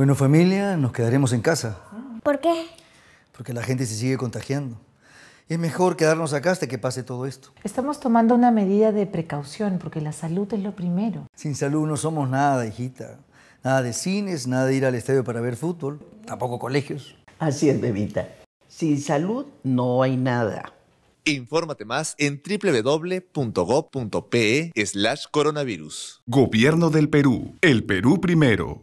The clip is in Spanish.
Bueno, familia, nos quedaremos en casa. ¿Por qué? Porque la gente se sigue contagiando. Es mejor quedarnos acá hasta que pase todo esto. Estamos tomando una medida de precaución porque la salud es lo primero. Sin salud no somos nada, hijita. Nada de cines, nada de ir al estadio para ver fútbol, tampoco colegios. Así es, bebita. Sin salud no hay nada. Infórmate más en www.gov.pe slash coronavirus. Gobierno del Perú. El Perú primero.